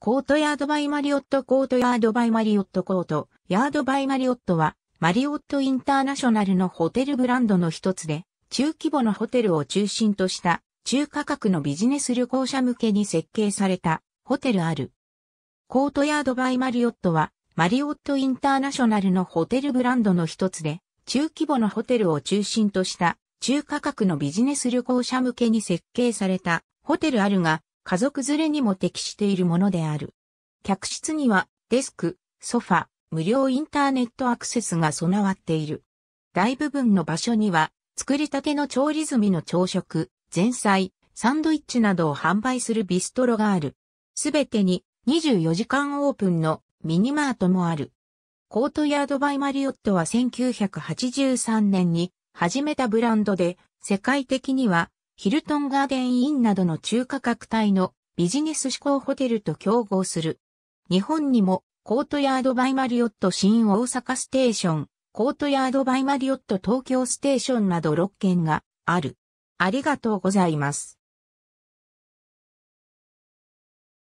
コートヤードバイマリオットコートヤードバイマリオットコートヤードバイマリオットはマリオットインターナショナルのホテルブランドの一つで中規模のホテルを中心とした中価格のビジネス旅行者向けに設計されたホテルある。コートヤードバイマリオットはマリオットインターナショナルのホテルブランドの一つで中規模のホテルを中心とした中価格のビジネス旅行者向けに設計されたホテルあるが、家族連れにも適しているものである。客室にはデスク、ソファ、無料インターネットアクセスが備わっている。大部分の場所には作りたての調理済みの朝食、前菜、サンドイッチなどを販売するビストロがある。すべてに24時間オープンのミニマートもある。コートヤードバイマリオットは1983年に始めたブランドで世界的にはヒルトンガーデンインなどの中価格帯のビジネス志向ホテルと競合する。日本にもコートヤードバイマリオット新大阪ステーション、コートヤードバイマリオット東京ステーションなど6件がある。ありがとうございます。